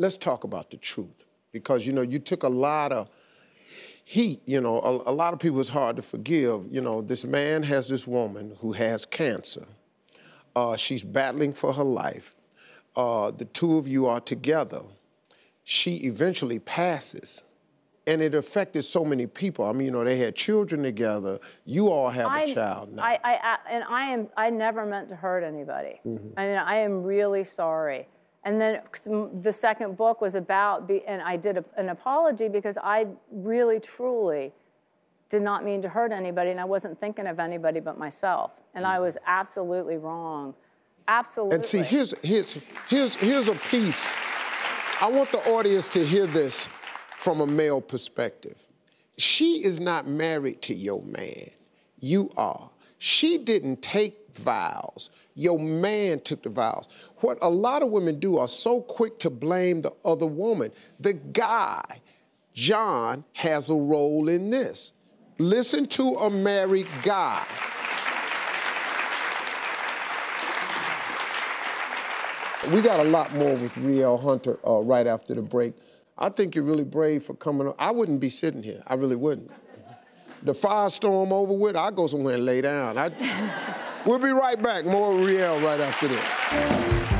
let's talk about the truth because you know you took a lot of heat you know a, a, lot of people it's hard to forgive you know this man has this woman who has cancer uh, she's battling for her life uh, the two of you are together she eventually passes and it affected so many people. I mean, you know, they had children together. You all have I, a child now. I, I, I, and I am. I never meant to hurt anybody. Mm -hmm. I mean, I am really sorry. And then the second book was about, and I did a, an apology because I really, truly did not mean to hurt anybody, and I wasn't thinking of anybody but myself. And I mm-hmm. was absolutely wrong. Absolutely. And see, here's, here's, here's, here's a piece. I want the audience to hear this from a male perspective. She is not married to your man. You are. She didn't take vows. Your man took the vows. What a lot of women do are so quick to blame the other woman. The guy, John, has a role in this. Listen to a married guy. We got a lot more with Riel Hunter uh, right after the break. I think you're really brave for coming on. I wouldn't be sitting here. I really wouldn't the firestorm over with, I go somewhere and lay down. I... we'll be right back. More Riel right after this.